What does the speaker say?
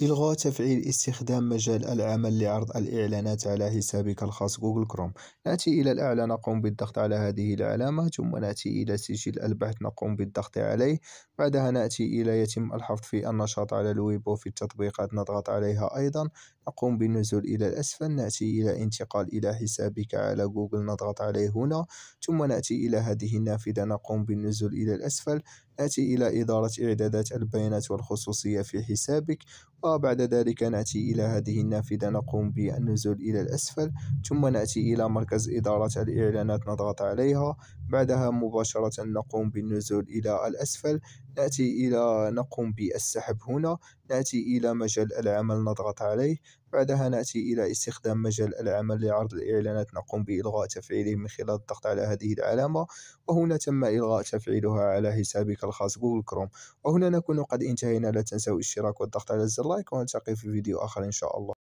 إلغاء تفعيل استخدام مجال العمل لعرض الإعلانات على حسابك الخاص جوجل كروم نأتي إلى الأعلى نقوم بالضغط على هذه العلامة ثم نأتي إلى سجل البحث نقوم بالضغط عليه بعدها نأتي إلى يتم الحفظ في النشاط على الويب وفي التطبيقات نضغط عليها أيضا نقوم بالنزول إلى الأسفل نأتي إلى انتقال إلى حسابك على جوجل نضغط عليه هنا ثم نأتي إلى هذه النافذة نقوم بالنزول إلى الأسفل آتي إلى إدارة إعدادات البيانات والخصوصية في حسابك وبعد ذلك نأتي إلى هذه النافذة نقوم بالنزول إلى الأسفل ثم نأتي إلى مركز إدارة الإعلانات نضغط عليها بعدها مباشرة نقوم بالنزول إلى الأسفل نأتي إلى نقوم بالسحب هنا نأتي إلى مجال العمل نضغط عليه بعدها نأتي إلى استخدام مجال العمل لعرض الإعلانات نقوم بإلغاء تفعيله من خلال الضغط على هذه العلامة وهنا تم إلغاء تفعيلها على حسابك الخاص جوجل كروم وهنا نكون قد انتهينا لا تنسوا الاشتراك والضغط على زر لايك ونلتقي في فيديو آخر إن شاء الله